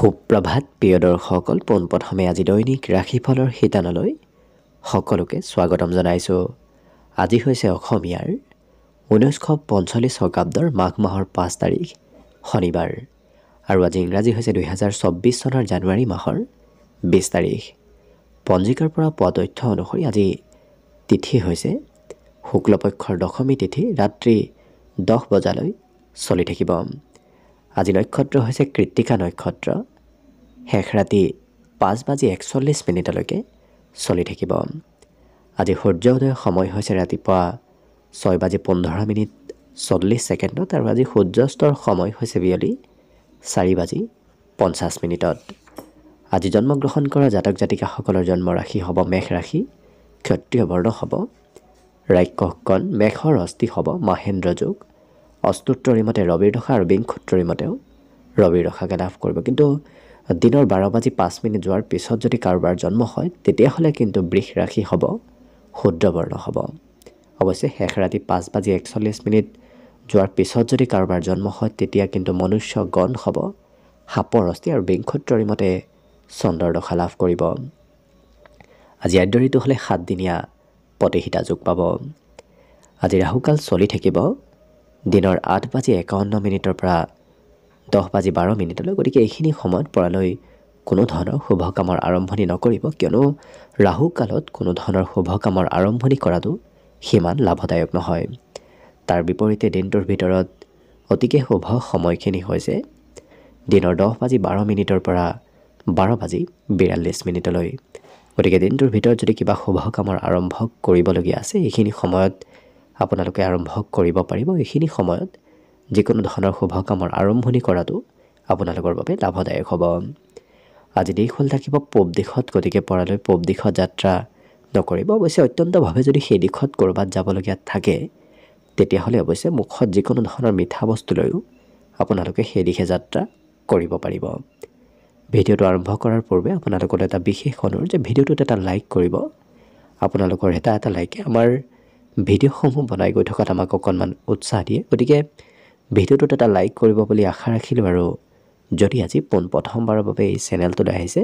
সুপ্ৰভাত প্ৰিয় দৰ্শকসকল পোনপ্ৰথমে আজি দৈনিক ৰাশিফলৰ শিতানলৈ সকলোকে স্বাগতম জনাইছোঁ আজি হৈছে অসমীয়াৰ ঊনৈছশ পঞ্চল্লিছ শতাব্দৰ মাঘ মাহৰ পাঁচ তাৰিখ শনিবাৰ আৰু আজি ইংৰাজী হৈছে দুহেজাৰ চৌব্বিছ চনৰ জানুৱাৰী মাহৰ বিছ তাৰিখ পঞ্জিকাৰ পৰা পোৱা তথ্য অনুসৰি আজি তিথি হৈছে শুক্লপক্ষৰ দশমী তিথি ৰাতি দহ বজালৈ চলি থাকিব আজি নক্ষত্ৰ হৈছে কৃত্তিকা নক্ষত্ৰ শেষ ৰাতি পাঁচ বাজি একচল্লিছ মিনিটলৈকে চলি থাকিব আজি সূৰ্য উদয়ৰ সময় হৈছে ৰাতিপুৱা ছয় বাজি পোন্ধৰ মিনিট চল্লিছ ছেকেণ্ডত আৰু আজি সূৰ্যস্তৰ সময় হৈছে বিয়লি চাৰি বাজি পঞ্চাছ মিনিটত আজি জন্মগ্ৰহণ কৰা জাতক জাতিকাসকলৰ জন্ম ৰাশি হ'ব মেঘ ৰাশি ক্ষত্ৰিয় বৰ্ণ হ'ব ৰাক্ষসকণ মেঘৰ অস্থি হ'ব মাহেন্দ্ৰ মাহেন্দ্ৰযোগ অষ্টোত্তৰী মতে ৰবিৰ দশা আৰু বিংশোত্তৰী মতেও ৰবিৰ দশাকে লাভ কৰিব কিন্তু দিনৰ বাৰ বাজি পাঁচ মিনিট যোৱাৰ পিছত যদি কাৰোবাৰ জন্ম হয় তেতিয়াহ'লে কিন্তু বৃষ ৰাশি হ'ব বৰ্ণ হ'ব অৱশ্যে শেষ ৰাতি পাঁচ বাজি একচল্লিছ মিনিট যোৱাৰ পিছত যদি কাৰোবাৰ জন্ম হয় তেতিয়া কিন্তু মনুষ্য গণ হ'ব সাপৰ অস্থি আৰু বিংশোত্তৰী মতে চন্দ্ৰৰ দশা লাভ কৰিব আজি আদ্যৰিটো হ'লে সাতদিনীয়া প্ৰতিহিতা যোগ পাব আজি ৰাহুকাল চলি থাকিব দিনৰ আঠ বাজি একাৱন্ন মিনিটৰ পৰা দহ বাজি বাৰ মিনিটলৈ গতিকে এইখিনি সময়ত পৰালৈ কোনো ধৰণৰ শুভ কামৰ আৰম্ভণি নকৰিব কিয়নো ৰাহুকালত কোনো ধৰণৰ শুভ কামৰ আৰম্ভণি কৰাটো সিমান লাভদায়ক নহয় তাৰ বিপৰীতে দিনটোৰ ভিতৰত অতিকে শুভ সময়খিনি হৈছে দিনৰ দহ বাজি বাৰ মিনিটৰ পৰা বাৰ বাজি বিৰাল্লিছ মিনিটলৈ গতিকে দিনটোৰ ভিতৰত যদি কিবা শুভ কামৰ আৰম্ভ কৰিবলগীয়া আছে এইখিনি সময়ত আপোনালোকে আৰম্ভ কৰিব পাৰিব এইখিনি সময়ত যিকোনো ধৰণৰ শুভ কামৰ আৰম্ভণি কৰাটো আপোনালোকৰ বাবে লাভদায়ক হ'ব আজি দেশ হ'ল থাকিব পূব দিশত গতিকে পৰালৈ পূব দিশত যাত্ৰা নকৰিব অৱশ্যে অত্যন্তভাৱে যদি সেই দিশত ক'ৰবাত যাবলগীয়া থাকে তেতিয়াহ'লে অৱশ্যে মুখত যিকোনো ধৰণৰ মিঠা বস্তু লৈও আপোনালোকে সেই দিশে যাত্ৰা কৰিব পাৰিব ভিডিঅ'টো আৰম্ভ কৰাৰ পূৰ্বে আপোনালোকলৈ এটা বিশেষ অনুৰোধ যে ভিডিঅ'টোত এটা লাইক কৰিব আপোনালোকৰ এটা এটা লাইকে আমাৰ ভিডিঅ'সমূহ বনাই গৈ থকাত আমাক অকণমান উৎসাহ দিয়ে গতিকে ভিডিঅ'টোত এটা লাইক কৰিব বুলি আশা ৰাখিলোঁ আৰু যদি আজি পোনপ্ৰথমবাৰৰ বাবে এই চেনেলটোলৈ আহিছে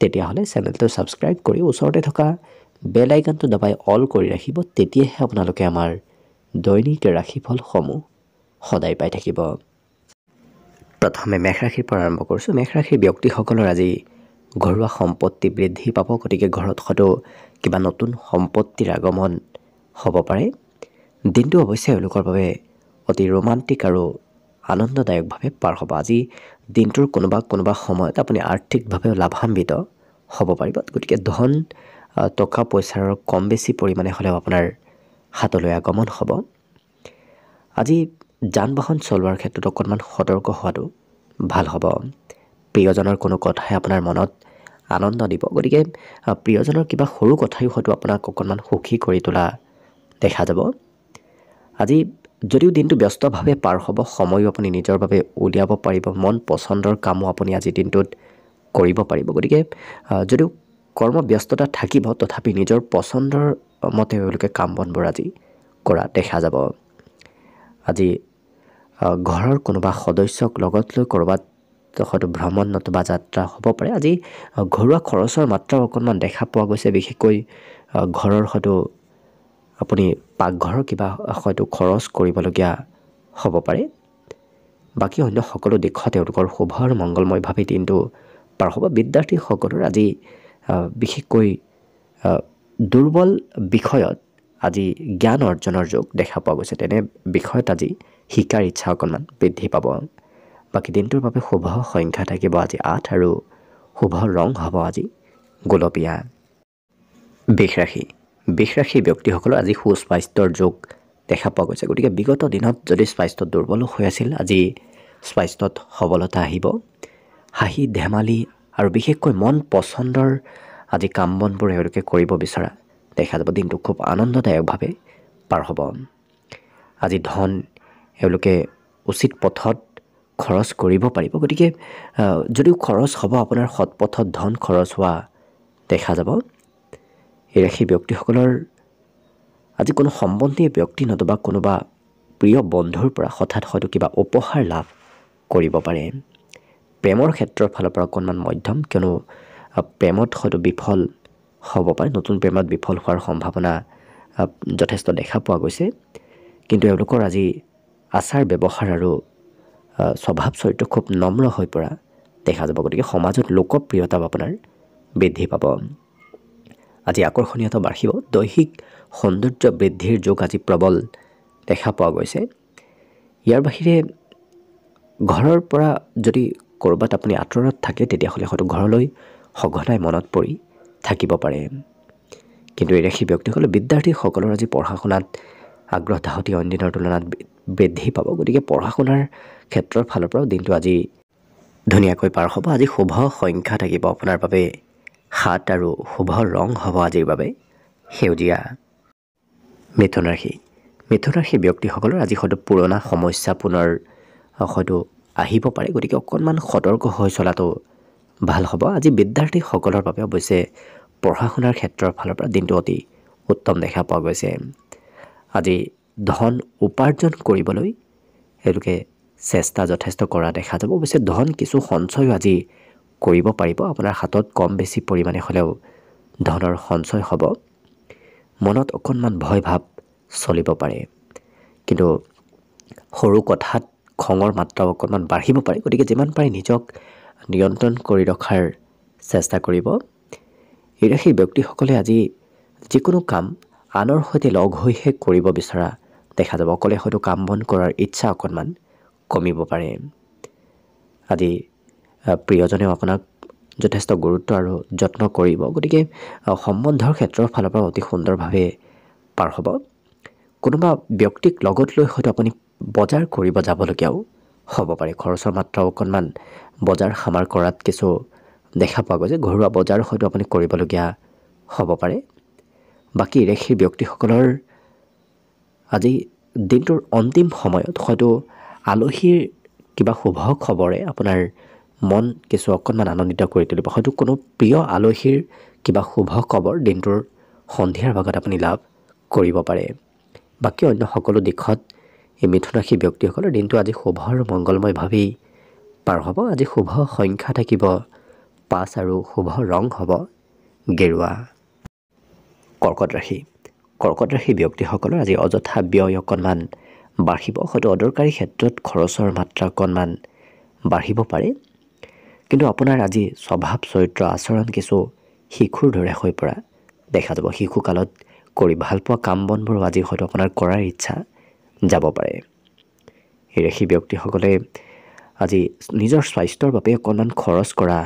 তেতিয়াহ'লে চেনেলটো ছাবস্ক্ৰাইব কৰি ওচৰতে থকা বেল আইকনটো দবাই অল কৰি ৰাখিব তেতিয়াহে আপোনালোকে আমাৰ দৈনিক ৰাশিফলসমূহ সদায় পাই থাকিব প্ৰথমে মেঘ পৰা আৰম্ভ কৰিছোঁ মেঘ ব্যক্তিসকলৰ আজি ঘৰুৱা সম্পত্তি বৃদ্ধি পাব গতিকে ঘৰত হয়তো কিবা নতুন সম্পত্তিৰ আগমন হ'ব পাৰে দিনটো অৱশ্যে এওঁলোকৰ বাবে অতি ৰোমান্টিক আৰু আনন্দদায়কভাৱে পাৰ হ'ব আজি দিনটোৰ কোনোবা কোনোবা সময়ত আপুনি আৰ্থিকভাৱেও লাভান্বিত হ'ব পাৰিব গতিকে ধন টকা পইচাৰ কম বেছি পৰিমাণে হ'লেও আপোনাৰ হাতলৈ আগমন হ'ব আজি যান বাহন চলোৱাৰ ক্ষেত্ৰত অকণমান সতৰ্ক হোৱাটো ভাল হ'ব প্ৰিয়জনৰ কোনো কথাই আপোনাৰ মনত আনন্দ দিব গতিকে প্ৰিয়জনৰ কিবা সৰু কথাইও হয়তো আপোনাক অকণমান সুখী কৰি তোলা দেখা যাব আজি যদিও দিনটো ব্যস্তভাৱে পাৰ হ'ব সময়ো আপুনি নিজৰ বাবে উলিয়াব পাৰিব মন পচন্দৰ কামো আপুনি আজি দিনটোত কৰিব পাৰিব গতিকে যদিও কৰ্ম ব্যস্ততা থাকিব তথাপি নিজৰ পচন্দৰ মতে এওঁলোকে কাম বনবোৰ আজি কৰা দেখা যাব আজি ঘৰৰ কোনোবা সদস্যক লগত লৈ ক'ৰবাত হয়তো ভ্ৰমণ নতুবা যাত্ৰা হ'ব পাৰে আজি ঘৰুৱা খৰচৰ মাত্ৰাও অকণমান দেখা পোৱা গৈছে বিশেষকৈ ঘৰৰ হয়তো আপুনি পাকঘৰৰ কিবা হয়তো খৰচ কৰিবলগীয়া হ'ব পাৰে বাকী অন্য সকলো দিশত তেওঁলোকৰ শুভ আৰু মংগলময়ভাৱে দিনটো পাৰ হ'ব বিদ্যাৰ্থীসকলৰ আজি বিশেষকৈ দুৰ্বল বিষয়ত আজি জ্ঞান অৰ্জনৰ যুগ দেখা পোৱা গৈছে তেনে বিষয়ত আজি শিকাৰ ইচ্ছা অকণমান বৃদ্ধি পাব বাকী দিনটোৰ বাবে শুভ সংখ্যা থাকিব আজি আঠ আৰু শুভ ৰং হ'ব আজি গোলপীয়া বিষ ৰাখি বিষৰাশী ব্যক্তিসকলৰ আজি সুস্বাস্থ্যৰ যোগ দেখা পোৱা গৈছে গতিকে বিগত দিনত যদি স্বাস্থ্য দুৰ্বল হৈ আছিল আজি স্বাস্থ্যত সবলতা আহিব হাঁহি ধেমালি আৰু বিশেষকৈ মন পচন্দৰ আজি কাম বনবোৰ এওঁলোকে কৰিব বিচৰা দেখা যাব দিনটো খুব আনন্দদায়কভাৱে পাৰ হ'ব আজি ধন এওঁলোকে উচিত পথত খৰচ কৰিব পাৰিব গতিকে যদিও খৰচ হ'ব আপোনাৰ সৎপথত ধন খৰচ হোৱা দেখা যাব এই ৰাশিৰ ব্যক্তিসকলৰ আজি কোনো সম্বন্ধীয় ব্যক্তি নতুবা কোনোবা প্ৰিয় বন্ধুৰ পৰা হঠাৎ হয়তো কিবা উপহাৰ লাভ কৰিব পাৰে প্ৰেমৰ ক্ষেত্ৰৰ ফালৰ পৰা অকণমান মধ্যম কিয়নো প্ৰেমত হয়তো বিফল হ'ব পাৰে নতুন প্ৰেমত বিফল হোৱাৰ সম্ভাৱনা যথেষ্ট দেখা পোৱা গৈছে কিন্তু এওঁলোকৰ আজি আচাৰ ব্যৱহাৰ আৰু স্বভাৱ চৰিত্ৰ খুব নম্ৰ হৈ পৰা দেখা যাব গতিকে সমাজত লোকপ্ৰিয়তাও আপোনাৰ বৃদ্ধি পাব আজি আকৰ্ষণীয়তা বাঢ়িব দৈহিক সৌন্দৰ্য বৃদ্ধিৰ যুগ আজি প্ৰবল দেখা পোৱা গৈছে ইয়াৰ বাহিৰে ঘৰৰ পৰা যদি ক'ৰবাত আপুনি আঁতৰত থাকে তেতিয়াহ'লে হয়তো ঘৰলৈ সঘনাই মনত পৰি থাকিব পাৰে কিন্তু এই ৰাশি ব্যক্তিসকলে বিদ্যাৰ্থীসকলৰ আজি পঢ়া শুনাত আগ্ৰহ তাহতি অন্যদিনৰ তুলনাত বৃদ্ধি পাব গতিকে পঢ়া শুনাৰ ক্ষেত্ৰৰ ফালৰ পৰাও দিনটো আজি ধুনীয়াকৈ পাৰ হ'ব আজি শুভ সংখ্যা থাকিব আপোনাৰ বাবে সাত আৰু শুভ ৰং হ'ব আজিৰ বাবে সেউজীয়া মিথুন ৰাশি মিথুন ৰাশি ব্যক্তিসকলৰ আজি হয়তো পুৰণা সমস্যা পুনৰ হয়তো আহিব পাৰে গতিকে অকণমান সতৰ্ক হৈ চলাটো ভাল হ'ব আজি বিদ্যাৰ্থীসকলৰ বাবে অৱশ্যে পঢ়া শুনাৰ ক্ষেত্ৰৰ ফালৰ পৰা দিনটো অতি উত্তম দেখা পোৱা গৈছে আজি ধন উপাৰ্জন কৰিবলৈ এওঁলোকে চেষ্টা যথেষ্ট কৰা দেখা যাব অৱশ্যে ধন কিছু সঞ্চয়ো আজি কৰিব পাৰিব আপোনাৰ হাতত কম বেছি পৰিমাণে হ'লেও ধনৰ সঞ্চয় হ'ব মনত অকণমান ভয় ভাৱ চলিব পাৰে কিন্তু সৰু কথাত খঙৰ মাত্ৰাও অকণমান বাঢ়িব পাৰে গতিকে যিমান পাৰে নিজক নিয়ন্ত্ৰণ কৰি ৰখাৰ চেষ্টা কৰিব এই ৰাশিৰ ব্যক্তিসকলে আজি যিকোনো কাম আনৰ সৈতে লগ হৈহে কৰিব বিচৰা দেখা যাব অকলে হয়তো কাম বন কৰাৰ ইচ্ছা অকণমান কমিব পাৰে আজি প্ৰিয়জনেও আপোনাক যথেষ্ট গুৰুত্ব আৰু যত্ন কৰিব গতিকে সম্বন্ধৰ ক্ষেত্ৰৰ ফালৰ পৰা অতি সুন্দৰভাৱে পাৰ হ'ব কোনোবা ব্যক্তিক লগত লৈ হয়তো আপুনি বজাৰ কৰিব যাবলগীয়াও হ'ব পাৰে খৰচৰ মাত্ৰাও অকণমান বজাৰ সামাৰ কৰাত কিছু দেখা পোৱা গৈছে ঘৰুৱা বজাৰ হয়তো আপুনি কৰিবলগীয়া হ'ব পাৰে বাকী ৰেখীৰ ব্যক্তিসকলৰ আজি দিনটোৰ অন্তিম সময়ত হয়তো আলহীৰ কিবা শুভ খবৰে আপোনাৰ মন কিছু অকণমান আনন্দিত কৰি তুলিব হয়তো কোনো প্ৰিয় আলহীৰ কিবা শুভ খবৰ দিনটোৰ সন্ধিয়াৰ ভাগত আপুনি লাভ কৰিব পাৰে বাকী অন্য সকলো দিশত এই মিথুন ৰাশি ব্যক্তিসকলৰ দিনটো আজি শুভ আৰু মংগলময়ভাৱেই পাৰ হ'ব আজি শুভ সংখ্যা থাকিব পাঁচ আৰু শুভ ৰং হ'ব গেৰুৱা কৰ্কট ৰাশি কৰ্কট ৰাশি ব্যক্তিসকলৰ আজি অযথা ব্যয় অকণমান বাঢ়িব হয়তো অদৰকাৰী ক্ষেত্ৰত খৰচৰ মাত্ৰা অকণমান বাঢ়িব পাৰে কিন্তু আপোনাৰ আজি স্বভাৱ চৰিত্ৰ আচৰণ কিছু শিশুৰ দৰে হৈ পৰা দেখা যাব শিশুকালত কৰি ভালপোৱা কাম বনবোৰো আজি হয়তো আপোনাৰ কৰাৰ ইচ্ছা যাব পাৰে এই ৰাশি ব্যক্তিসকলে আজি নিজৰ স্বাস্থ্যৰ বাবে অকণমান খৰচ কৰা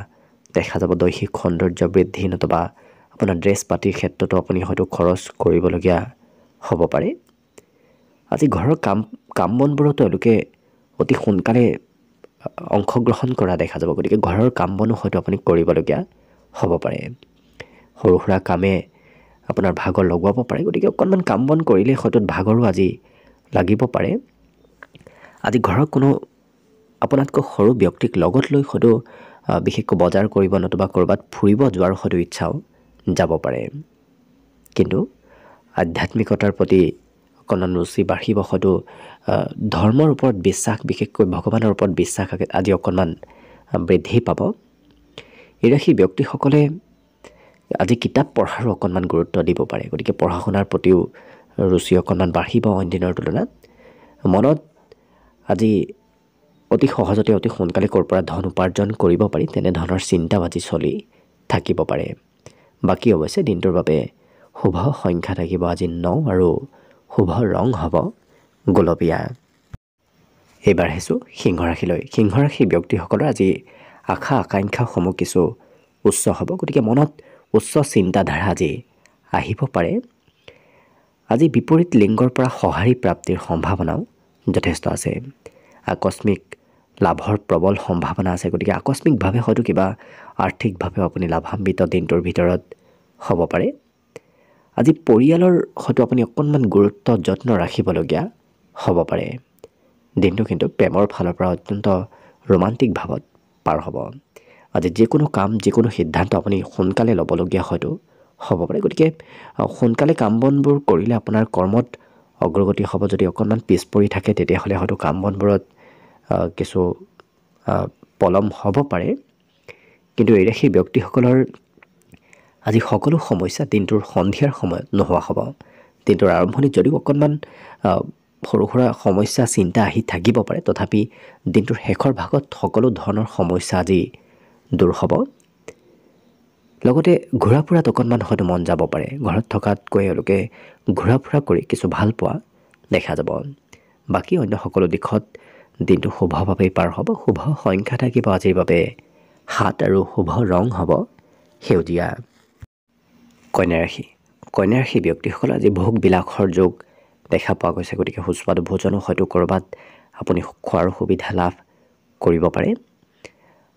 দেখা যাব দৈহিক সৌন্দৰ্য বৃদ্ধি নতুবা আপোনাৰ ড্ৰেছ পাতিৰ ক্ষেত্ৰতো আপুনি হয়তো খৰচ কৰিবলগীয়া হ'ব পাৰে আজি ঘৰৰ কাম কাম বনবোৰো তেওঁলোকে অতি সোনকালে অংশগ্ৰহণ কৰা দেখা যাব গতিকে ঘৰৰ কাম বনো হয়তো আপুনি কৰিবলগীয়া হ'ব পাৰে সৰু সুৰা কামে আপোনাৰ ভাগৰ লগোৱাব পাৰে গতিকে অকণমান কাম বন কৰিলে হয়তো ভাগৰো আজি লাগিব পাৰে আজি ঘৰৰ কোনো আপোনাতকৈ সৰু ব্যক্তিক লগত লৈ হয়তো বিশেষকৈ বজাৰ কৰিব নতুবা ক'ৰবাত ফুৰিব যোৱাৰ হয়তো ইচ্ছাও যাব পাৰে কিন্তু আধ্যাত্মিকতাৰ প্ৰতি অকণমান ৰুচি বাঢ়িব হয়তো ধৰ্মৰ ওপৰত বিশ্বাস বিশেষকৈ ভগৱানৰ ওপৰত বিশ্বাস আদি অকণমান বৃদ্ধি পাব এই ৰাশি ব্যক্তিসকলে আজি কিতাপ পঢ়াৰো অকণমান গুৰুত্ব দিব পাৰে গতিকে পঢ়া শুনাৰ প্ৰতিও ৰুচি অকণমান বাঢ়িব অইন দিনৰ তুলনাত মনত আজি অতি সহজতে অতি সোনকালে ক'ৰ পৰা ধন উপাৰ্জন কৰিব পাৰি তেনেধৰণৰ চিন্তা আজি চলি থাকিব পাৰে বাকী অৱশ্যে দিনটোৰ বাবে শুভ সংখ্যা থাকিব আজি ন আৰু শুভ ৰং হ'ব গোলপীয়া এইবাৰ আহিছোঁ সিংহ ৰাশিলৈ সিংহ ৰাশি ব্যক্তিসকলৰ আজি আশা আকাংক্ষাসমূহ কিছু উচ্চ হ'ব গতিকে মনত উচ্চ চিন্তাধাৰা আজি আহিব পাৰে আজি বিপৰীত লিংগৰ পৰা সঁহাৰি প্ৰাপ্তিৰ সম্ভাৱনাও যথেষ্ট আছে আকস্মিক লাভৰ প্ৰবল সম্ভাৱনা আছে গতিকে আকস্মিকভাৱে হয়তো কিবা আৰ্থিকভাৱে আপুনি লাভাম্বিত দিনটোৰ ভিতৰত হ'ব পাৰে আজি পৰিয়ালৰ হয়তো আপুনি অকণমান গুৰুত্ব যত্ন ৰাখিবলগীয়া হ'ব পাৰে দিনটো কিন্তু প্ৰেমৰ ফালৰ পৰা অত্যন্ত ৰোমান্টিক ভাৱত পাৰ হ'ব আজি যিকোনো কাম যিকোনো সিদ্ধান্ত আপুনি সোনকালে ল'বলগীয়া হয়তো হ'ব পাৰে গতিকে সোনকালে কাম বনবোৰ কৰিলে আপোনাৰ কৰ্মত অগ্ৰগতি হ'ব যদি অকণমান পিছ পৰি থাকে তেতিয়াহ'লে হয়তো কাম বনবোৰত কিছু পলম হ'ব পাৰে কিন্তু এই সেই ব্যক্তিসকলৰ আজি সকলো সমস্যা দিনটোৰ সন্ধিয়াৰ সময়ত নোহোৱা হ'ব দিনটোৰ আৰম্ভণিত যদিও অকণমান সৰু সুৰা সমস্যা চিন্তা আহি থাকিব পাৰে তথাপি দিনটোৰ শেষৰ ভাগত সকলো ধৰণৰ সমস্যা আজি দূৰ হ'ব লগতে ঘূৰা ফুৰাত অকণমান হয়তো মন যাব পাৰে ঘৰত থকাতকৈ এওঁলোকে ঘূৰা ফুৰা কৰি কিছু ভাল পোৱা দেখা যাব বাকী অন্য সকলো দিশত দিনটো শুভভাৱেই পাৰ হ'ব শুভ সংখ্যা থাকিব আজিৰ বাবে সাত আৰু শুভ ৰং হ'ব সেউজীয়া কন্যাৰাশি কন্যাৰাশি ব্যক্তিসকলৰ আজি ভোগবিলাসৰ যোগ দেখা পোৱা গৈছে গতিকে সুস্বাদু ভোজনো হয়তো ক'ৰবাত আপুনি খোৱাৰ সুবিধা লাভ কৰিব পাৰে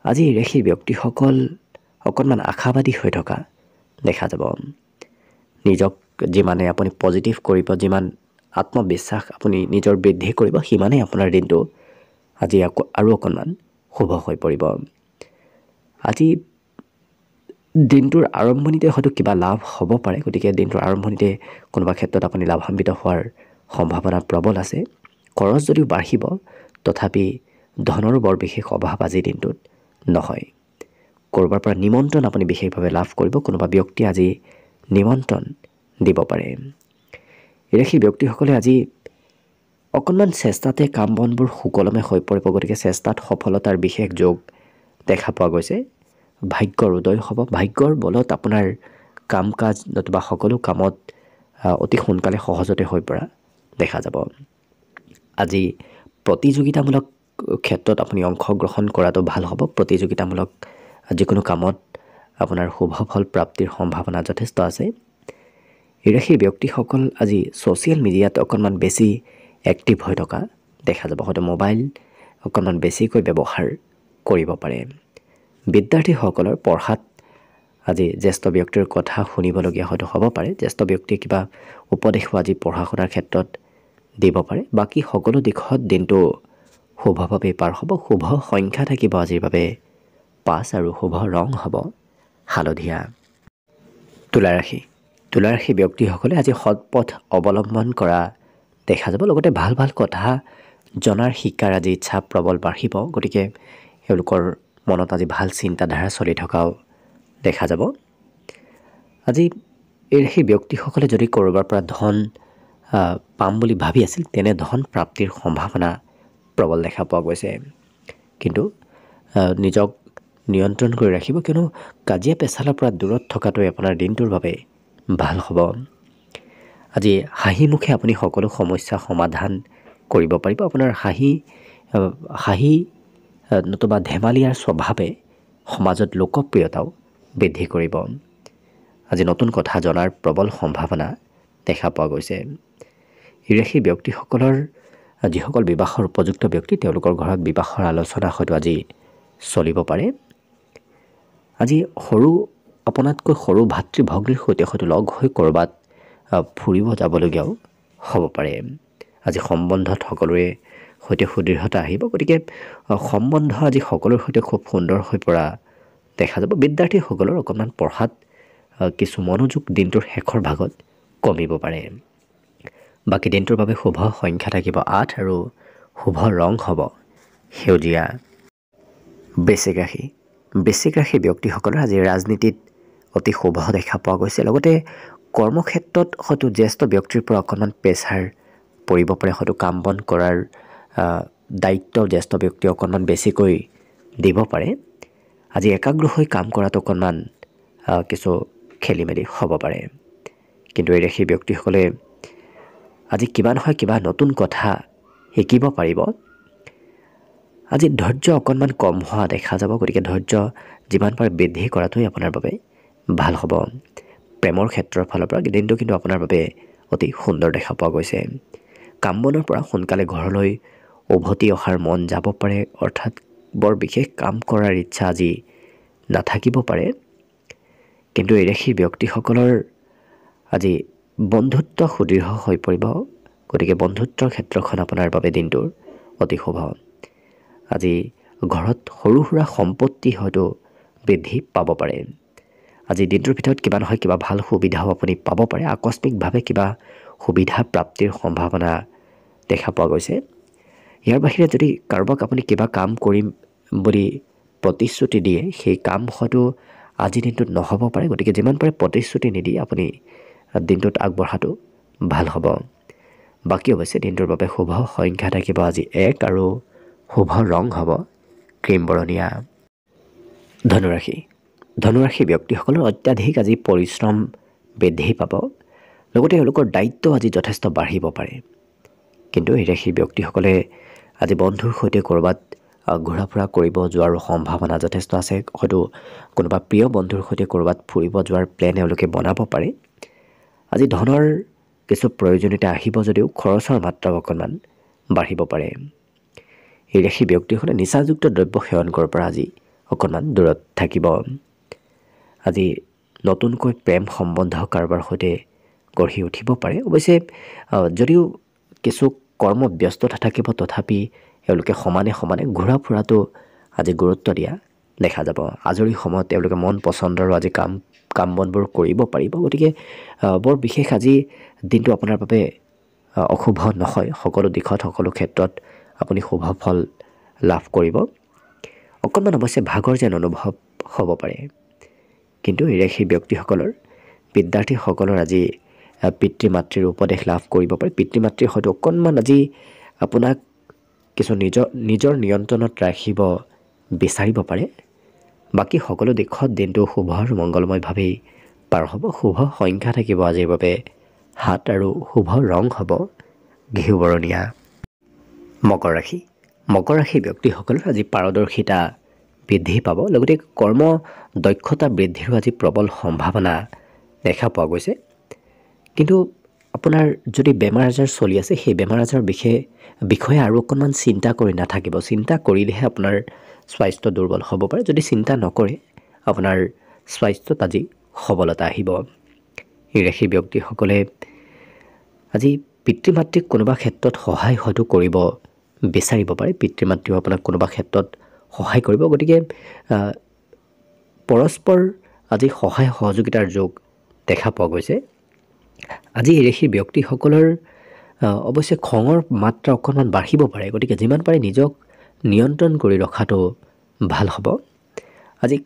আজি ৰেখীৰ ব্যক্তিসকল অকণমান আশাবাদী হৈ থকা দেখা যাব নিজক যিমানে আপুনি পজিটিভ কৰিব যিমান আত্মবিশ্বাস আপুনি নিজৰ বৃদ্ধি কৰিব সিমানেই আপোনাৰ দিনটো আজি আকৌ আৰু অকণমান শুভ হৈ পৰিব আজি দিনটোৰ আৰম্ভণিতে হয়তো কিবা লাভ হ'ব পাৰে গতিকে দিনটোৰ আৰম্ভণিতে কোনোবা ক্ষেত্ৰত আপুনি লাভান্বিত হোৱাৰ সম্ভাৱনা প্ৰবল আছে খৰচ যদিও বাঢ়িব তথাপি ধনৰ বৰ বিশেষ অভাৱ আজিৰ দিনটোত নহয় ক'ৰবাৰ পৰা নিমন্ত্ৰণ আপুনি বিশেষভাৱে লাভ কৰিব কোনোবা ব্যক্তিয়ে আজি নিমন্ত্ৰণ দিব পাৰে ৰাশি ব্যক্তিসকলে আজি অকণমান চেষ্টাতে কাম বনবোৰ সুকলমে হৈ পৰিব গতিকে চেষ্টাত সফলতাৰ বিশেষ যোগ দেখা পোৱা গৈছে ভাগ্যৰ উদয় হ'ব ভাগ্যৰ বলত আপোনাৰ কাম কাজ নতুবা সকলো কামত অতি সোনকালে সহজতে হৈ পৰা দেখা যাব আজি প্ৰতিযোগিতামূলক ক্ষেত্ৰত আপুনি অংশগ্ৰহণ কৰাটো ভাল হ'ব প্ৰতিযোগিতামূলক যিকোনো কামত আপোনাৰ শুভ ফল প্ৰাপ্তিৰ সম্ভাৱনা যথেষ্ট আছে ৰাশিৰ ব্যক্তিসকল আজি ছ'চিয়েল মিডিয়াত অকণমান বেছি এক্টিভ হৈ থকা দেখা যাব হয়তো মোবাইল অকণমান বেছিকৈ ব্যৱহাৰ কৰিব পাৰে বিদ্যাৰ্থীসকলৰ পঢ়াত আজি জ্যেষ্ঠ ব্যক্তিৰ কথা শুনিবলগীয়া হয়তো হ'ব পাৰে জ্যেষ্ঠ ব্যক্তিয়ে কিবা উপদেশো আজি পঢ়া শুনাৰ ক্ষেত্ৰত দিব পাৰে বাকী সকলো দিশত দিনটো শুভভাৱে পাৰ হ'ব শুভ সংখ্যা থাকিব আজিৰ বাবে পাঁচ আৰু শুভ ৰং হ'ব হালধীয়া তুলা ৰাশি তুলা ৰাশি ব্যক্তিসকলে আজি সৎপথ অৱলম্বন কৰা দেখা যাব লগতে ভাল ভাল কথা জনাৰ শিকাৰ আজি ইচ্ছা প্ৰবল বাঢ়িব গতিকে এওঁলোকৰ মনত আজি ভাল চিন্তাধাৰা চলি থকাও দেখা যাব আজি এই ৰাশিৰ ব্যক্তিসকলে যদি ক'ৰবাৰ পৰা ধন পাম বুলি ভাবি আছিল তেনে ধন প্ৰাপ্তিৰ সম্ভাৱনা প্ৰবল দেখা পোৱা গৈছে কিন্তু নিজক নিয়ন্ত্ৰণ কৰি ৰাখিব কিয়নো কাজিয়া পেচালৰ পৰা দূৰত থকাটোৱে আপোনাৰ দিনটোৰ বাবে ভাল হ'ব আজি হাঁহিমুখে আপুনি সকলো সমস্যা সমাধান কৰিব পাৰিব আপোনাৰ হাঁহি হাঁহি নতুবা ধেমালিয়াৰ স্বভাৱে সমাজত লোকপ্ৰিয়তাও বৃদ্ধি কৰিব আজি নতুন কথা জনাৰ প্ৰবল সম্ভাৱনা দেখা পোৱা গৈছে হিৰাসী ব্যক্তিসকলৰ যিসকল বিবাহৰ উপযুক্ত ব্যক্তি তেওঁলোকৰ ঘৰত বিবাহৰ আলোচনা হয়তো আজি চলিব পাৰে আজি সৰু আপোনাতকৈ সৰু ভাতৃ ভগ্নীৰ সৈতে হয়তো লগ হৈ ক'ৰবাত ফুৰিব যাবলগীয়াও হ'ব পাৰে আজি সম্বন্ধত সকলোৰে সৈতে সুদৃঢ়তা আহিব গতিকে সম্বন্ধ আজি সকলোৰে সৈতে খুব সুন্দৰ হৈ পৰা দেখা যাব বিদ্যাৰ্থীসকলৰ অকণমান পঢ়াত কিছু মনোযোগ দিনটোৰ শেষৰ ভাগত কমিব পাৰে বাকী দিনটোৰ বাবে শুভ সংখ্যা থাকিব আঠ আৰু শুভ ৰং হ'ব সেউজীয়া বেচিক ৰাশি বেচিক ৰাশি ব্যক্তিসকলৰ আজি ৰাজনীতিত অতি শুভ দেখা পোৱা গৈছে লগতে কৰ্মক্ষেত্ৰত হয়তো জ্যেষ্ঠ ব্যক্তিৰ পৰা অকণমান প্ৰেছাৰ পৰিব পাৰে হয়তো কাম বন কৰাৰ দায়িত্ব জ্যেষ্ঠ ব্যক্তিয়ে অকণমান বেছিকৈ দিব পাৰে আজি একাগ্ৰ হৈ কাম কৰাটো অকণমান কিছু খেলি মেলি হ'ব পাৰে কিন্তু এই ৰাশিৰ ব্যক্তিসকলে আজি কিবা নহয় কিবা নতুন কথা শিকিব পাৰিব আজি ধৈৰ্য অকণমান কম হোৱা দেখা যাব গতিকে ধৈৰ্য যিমান পাৰে বৃদ্ধি কৰাটোৱেই আপোনাৰ বাবে ভাল হ'ব প্ৰেমৰ ক্ষেত্ৰৰ ফালৰ পৰা দিনটো কিন্তু আপোনাৰ বাবে অতি সুন্দৰ দেখা পোৱা গৈছে কাম বনৰ পৰা সোনকালে ঘৰলৈ উভতি অহাৰ মন যাব পাৰে অৰ্থাৎ বৰ বিশেষ কাম কৰাৰ ইচ্ছা আজি নাথাকিব পাৰে কিন্তু এই ৰাশিৰ ব্যক্তিসকলৰ আজি বন্ধুত্ব সুদৃঢ় হৈ পৰিব গতিকে বন্ধুত্বৰ ক্ষেত্ৰখন আপোনাৰ বাবে দিনটোৰ অতি শুভ আজি ঘৰত সৰু সুৰা সম্পত্তি হয়তো বৃদ্ধি পাব পাৰে আজি দিনটোৰ ভিতৰত কিবা নহয় কিবা ভাল সুবিধাও আপুনি পাব পাৰে আকস্মিকভাৱে কিবা সুবিধা প্ৰাপ্তিৰ সম্ভাৱনা দেখা পোৱা গৈছে ইয়াৰ বাহিৰে যদি কাৰোবাক আপুনি কিবা কাম কৰিম বুলি প্ৰতিশ্ৰুতি দিয়ে সেই কাম হয়তো আজিৰ দিনটোত নহ'ব পাৰে গতিকে যিমান পাৰে প্ৰতিশ্ৰুতি নিদি আপুনি দিনটোত আগবঢ়াটো ভাল হ'ব বাকী অৱশ্যে দিনটোৰ বাবে শুভ সংখ্যা থাকিব আজি এক আৰু শুভ ৰং হ'ব ক্ৰীম বৰণীয়া ধনুৰাশি ধনুৰাশি ব্যক্তিসকলৰ অত্যাধিক আজি পৰিশ্ৰম বৃদ্ধি পাব লগতে এওঁলোকৰ দায়িত্ব আজি যথেষ্ট বাঢ়িব পাৰে কিন্তু এই ৰাশিৰ ব্যক্তিসকলে আজি বন্ধুৰ সৈতে ক'ৰবাত ঘূৰা ফুৰা কৰিব যোৱাৰো সম্ভাৱনা যথেষ্ট আছে হয়তো কোনোবা প্ৰিয় বন্ধুৰ সৈতে ক'ৰবাত ফুৰিব যোৱাৰ প্লেন এওঁলোকে বনাব পাৰে আজি ধনৰ কিছু প্ৰয়োজনীয়তা আহিব যদিও খৰচৰ মাত্ৰা অকণমান বাঢ়িব পাৰে এই ৰাশি ব্যক্তিসকলে নিচাযুক্ত দ্ৰব্য সেৱন কৰাৰ পৰা আজি অকণমান দূৰত থাকিব আজি নতুনকৈ প্ৰেম সম্বন্ধ কাৰোবাৰ সৈতে গঢ়ি উঠিব পাৰে অৱশ্যে যদিও কিছু কৰ্ম ব্যস্ত থাকিব তথাপি এওঁলোকে সমানে সমানে ঘূৰা ফুৰাটো আজি গুৰুত্ব দিয়া দেখা যাব আজৰি সময়ত তেওঁলোকে মন পচন্দৰো আজি কাম কাম বনবোৰ কৰিব পাৰিব গতিকে বৰ বিশেষ আজি দিনটো আপোনাৰ বাবে অশুভ নহয় সকলো দিশত সকলো ক্ষেত্ৰত আপুনি শুভ ফল লাভ কৰিব অকণমান অৱশ্যে ভাগৰ যেন অনুভৱ হ'ব পাৰে কিন্তু ৰেখি ব্যক্তিসকলৰ বিদ্যাৰ্থীসকলৰ আজি পিতৃ মাতৃৰ উপদেশ লাভ কৰিব পাৰে পিতৃ মাতৃৰ হয়তো অকণমান আজি আপোনাক কিছু নিজৰ নিজৰ নিয়ন্ত্ৰণত ৰাখিব বিচাৰিব পাৰে বাকী সকলো দিশত দিনটো শুভ আৰু মংগলময়ভাৱেই পাৰ হ'ব শুভ সংখ্যা থাকিব আজিৰ বাবে হাত আৰু শুভ ৰং হ'ব ঘিহুবৰণীয়া মকৰ ৰাশি মকৰ ৰাশি ব্যক্তিসকলৰ আজি পাৰদৰ্শিতা বৃদ্ধি পাব লগতে কৰ্ম দক্ষতা বৃদ্ধিৰো আজি প্ৰবল সম্ভাৱনা দেখা পোৱা গৈছে কিন্তু আপোনাৰ যদি বেমাৰ আজাৰ চলি আছে সেই বেমাৰ আজাৰ বিষয়ে বিষয়ে আৰু অকণমান চিন্তা কৰি নাথাকিব চিন্তা কৰিলেহে আপোনাৰ স্বাস্থ্য দুৰ্বল হ'ব পাৰে যদি চিন্তা নকৰে আপোনাৰ স্বাস্থ্যত আজি সবলতা আহিব এই ৰাশি ব্যক্তিসকলে আজি পিতৃ মাতৃক কোনোবা ক্ষেত্ৰত সহায় হয়তো কৰিব বিচাৰিব পাৰে পিতৃ মাতৃও আপোনাক কোনোবা ক্ষেত্ৰত সহায় কৰিব গতিকে পৰস্পৰ আজি সহায় সহযোগিতাৰ যোগ দেখা পোৱা গৈছে আজি এদেশীৰ ব্যক্তিসকলৰ অৱশ্যে খঙৰ মাত্ৰা অকণমান বাঢ়িব পাৰে গতিকে যিমান পাৰে নিজক নিয়ন্ত্ৰণ কৰি ৰখাটো ভাল হ'ব আজি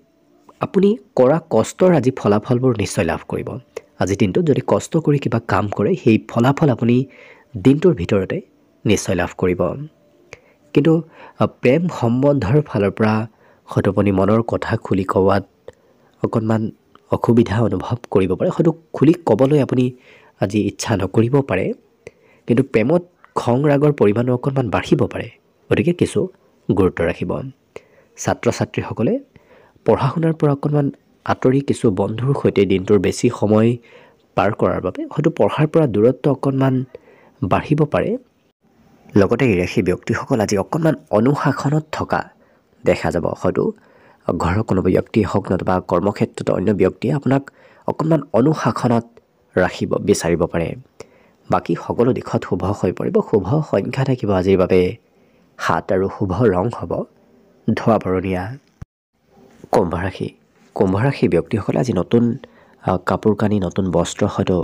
আপুনি কৰা কষ্টৰ আজি ফলাফলবোৰ নিশ্চয় লাভ কৰিব আজি দিনটোত যদি কষ্ট কৰি কিবা কাম কৰে সেই ফলাফল আপুনি দিনটোৰ ভিতৰতে নিশ্চয় লাভ কৰিব কিন্তু প্ৰেম সম্বন্ধৰ ফালৰ পৰা হয়তো আপুনি মনৰ কথা খুলি কোৱাত অকণমান অসুবিধা অনুভৱ কৰিব পাৰে হয়তো খুলি ক'বলৈ আপুনি আজি ইচ্ছা নকৰিব পাৰে কিন্তু প্ৰেমত খং ৰাগৰ পৰিমাণো অকণমান বাঢ়িব পাৰে গতিকে কিছু গুৰুত্ব ৰাখিব ছাত্ৰ ছাত্ৰীসকলে পঢ়া শুনাৰ পৰা অকণমান আঁতৰি কিছু বন্ধুৰ সৈতে দিনটোৰ বেছি সময় পাৰ কৰাৰ বাবে হয়তো পঢ়াৰ পৰা দূৰত্ব অকণমান বাঢ়িব পাৰে লগতে ইৰাশী ব্যক্তিসকল আজি অকণমান অনুশাসনত থকা দেখা যাব হয়তো ঘৰৰ কোনো ব্যক্তিয়ে হওক নতুবা কৰ্মক্ষেত্ৰত অন্য ব্যক্তিয়ে আপোনাক অকণমান অনুশাসনত ৰাখিব বিচাৰিব পাৰে বাকী সকলো দিশত শুভ হৈ পৰিব শুভ সংখ্যা থাকিব আজিৰ বাবে সাত আৰু শুভ ৰং হ'ব ধোৱা বৰণীয়া কুম্ভ ৰাশি কুম্ভ ৰাশি ব্যক্তিসকলে আজি নতুন কাপোৰ কানি নতুন বস্ত্ৰ হয়তো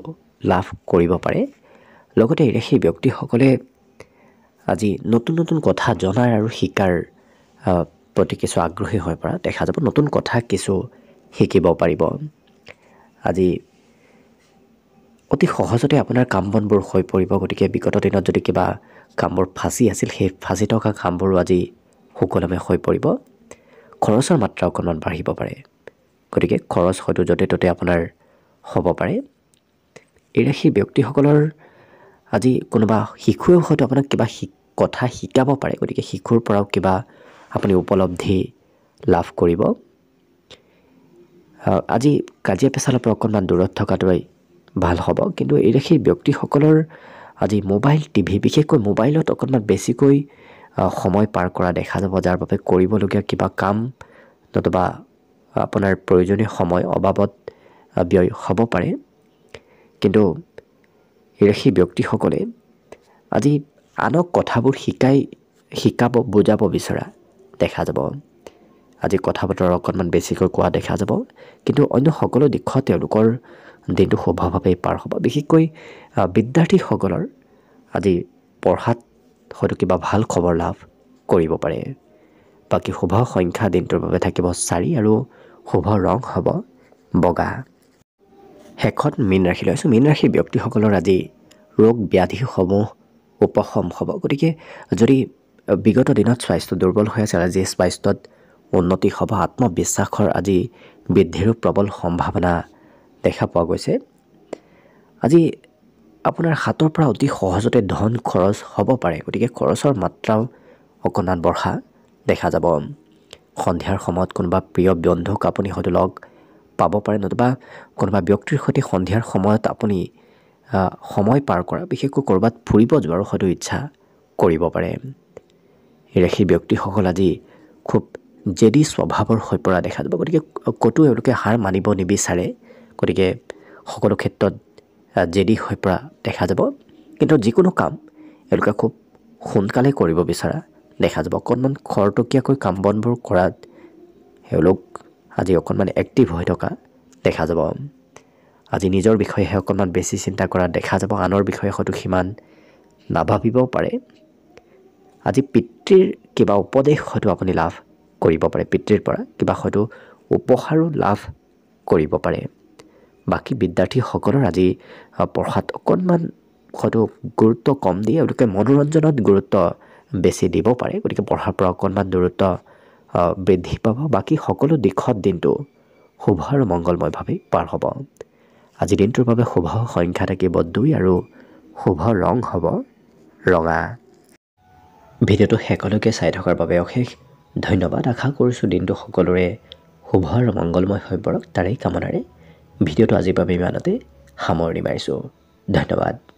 লাভ কৰিব পাৰে লগতে এই ৰাশি ব্যক্তিসকলে আজি নতুন নতুন কথা জনাৰ আৰু শিকাৰ প্ৰতি কিছু আগ্ৰহী হৈ পৰা দেখা যাব নতুন কথা কিছু শিকিব পাৰিব আজি অতি সহজতে আপোনাৰ কাম বনবোৰ হৈ পৰিব গতিকে বিগত দিনত যদি কিবা কামবোৰ ফাঁচি আছিল সেই ফাঁচি থকা কামবোৰো আজি সুকলমে হৈ পৰিব খৰচৰ মাত্ৰা অকণমান বাঢ়িব পাৰে গতিকে খৰচ হয়তো য'তে ত'তে আপোনাৰ হ'ব পাৰে এই ৰাশিৰ ব্যক্তিসকলৰ আজি কোনোবা শিশুৱেও হয়তো আপোনাক কিবা কথা শিকাব পাৰে গতিকে শিশুৰ পৰাও কিবা আপুনি উপলব্ধি লাভ কৰিব আজি কাজিয়া পেচালৰ পৰা অকণমান দূৰত থকাটোৱে ভাল হ'ব কিন্তু এই ৰাখি ব্যক্তিসকলৰ আজি মোবাইল টিভি বিশেষকৈ মোবাইলত অকণমান বেছিকৈ সময় পাৰ কৰা দেখা যাব যাৰ বাবে কৰিবলগীয়া কিবা কাম নতুবা আপোনাৰ প্ৰয়োজনীয় সময় অবাবত ব্যয় হ'ব পাৰে কিন্তু এই এইদেশী ব্যক্তিসকলে আজি আনক কথাবোৰ শিকাই শিকাব বুজাব বিচৰা দেখা যাব আজি কথা বতৰা অকণমান বেছিকৈ কোৱা দেখা যাব কিন্তু অন্য সকলো দিশত তেওঁলোকৰ দিনটো শুভভাৱেই পাৰ হ'ব বিশেষকৈ বিদ্যাৰ্থীসকলৰ আজি পঢ়াত হয়তো কিবা ভাল খবৰ লাভ কৰিব পাৰে বাকী শুভ সংখ্যা দিনটোৰ বাবে থাকিব চাৰি আৰু শুভ ৰং হ'ব বগা শেষত মীন ৰাশি লৈছোঁ মীন ৰাশিৰ ব্যক্তিসকলৰ আজি ৰোগ ব্যাধিসমূহ উপশম হ'ব গতিকে যদি বিগত দিনত স্বাস্থ্য দুৰ্বল হৈ আছে আজি স্বাস্থ্যত উন্নতি হ'ব আত্মবিশ্বাসৰ আজি বৃদ্ধিৰো প্ৰবল সম্ভাৱনা দেখা পোৱা গৈছে আজি আপোনাৰ হাতৰ পৰা অতি সহজতে ধন খৰচ হ'ব পাৰে গতিকে খৰচৰ মাত্ৰাও অকণমান বঢ়া দেখা যাব সন্ধিয়াৰ সময়ত কোনোবা প্ৰিয় বন্ধুক আপুনি হয়তো লগ পাব পাৰে নতুবা কোনোবা ব্যক্তিৰ সৈতে সন্ধিয়াৰ সময়ত আপুনি সময় পাৰ কৰা বিশেষকৈ ক'ৰবাত ফুৰিব যোৱাৰো হয়তো ইচ্ছা কৰিব পাৰে ৰেষি ব্যক্তিসকল আজি খুব জেদি স্বভাৱৰ হৈ পৰা দেখা যাব গতিকে ক'তো এওঁলোকে হাৰ মানিব নিবিচাৰে গতিকে সকলো ক্ষেত্ৰত জেদি হৈ পৰা দেখা যাব কিন্তু যিকোনো কাম এওঁলোকে খুব সোনকালে কৰিব বিচৰা দেখা যাব অকণমান খৰতকীয়াকৈ কাম বনবোৰ কৰাত এওঁলোক আজি অকণমান এক্টিভ হৈ থকা দেখা যাব আজি নিজৰ বিষয়েহে অকণমান বেছি চিন্তা কৰা দেখা যাব আনৰ বিষয়ে হয়তো সিমান নাভাবিবও পাৰে আজি পিতৃৰ কিবা উপদেশ হয়তো আপুনি লাভ কৰিব পাৰে পিতৃৰ পৰা কিবা হয়তো উপহাৰো লাভ কৰিব পাৰে বাকী বিদ্যাৰ্থীসকলৰ আজি পঢ়াত অকণমান হয়তো গুৰুত্ব কম দিয়ে গতিকে মনোৰঞ্জনত গুৰুত্ব বেছি দিব পাৰে গতিকে পঢ়াৰ পৰা অকণমান দূৰত্ব বৃদ্ধি পাব বাকী সকলো দিশত দিনটো শুভ আৰু মংগলময়ভাৱে পাৰ হ'ব আজি দিনটোৰ বাবে শুভ সংখ্যা থাকিব দুই আৰু শুভ ৰং হ'ব ৰঙা ভিডিঅ'টো শেষলৈকে চাই থকাৰ বাবে অশেষ ধন্যবাদ আশা কৰিছোঁ দিনটো সকলোৰে শুভ আৰু মংগলময় হৈ পৰক তাৰেই কামনাৰে ভিডিঅ'টো আজিৰ বাবে ইমানতে সামৰণি মাৰিছোঁ ধন্যবাদ